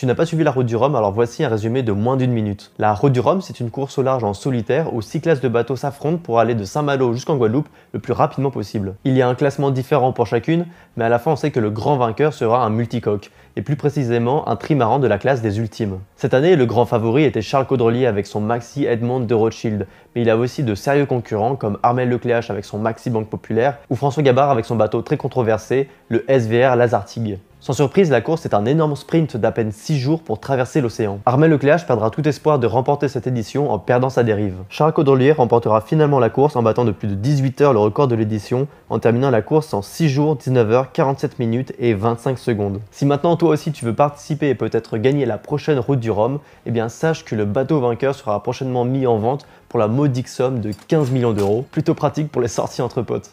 tu n'as pas suivi la route du Rhum, alors voici un résumé de moins d'une minute. La route du Rhum, c'est une course au large en solitaire où six classes de bateaux s'affrontent pour aller de Saint-Malo jusqu'en Guadeloupe le plus rapidement possible. Il y a un classement différent pour chacune, mais à la fin on sait que le grand vainqueur sera un multicoque, et plus précisément un trimaran de la classe des ultimes. Cette année, le grand favori était Charles Caudrelier avec son Maxi Edmond de Rothschild, mais il a aussi de sérieux concurrents comme Armel Lecléache avec son Maxi Banque Populaire ou François Gabard avec son bateau très controversé, le SVR Lazartigue. Sans surprise, la course est un énorme sprint d'à peine 6 jours pour traverser l'océan. Armel Lecléache perdra tout espoir de remporter cette édition en perdant sa dérive. Charles Caudrelier remportera finalement la course en battant de plus de 18 heures le record de l'édition, en terminant la course en 6 jours, 19 heures, 47 minutes et 25 secondes. Si maintenant toi aussi tu veux participer et peut-être gagner la prochaine route du Rhum, eh bien sache que le bateau vainqueur sera prochainement mis en vente pour la modique somme de 15 millions d'euros, plutôt pratique pour les sorties entre potes.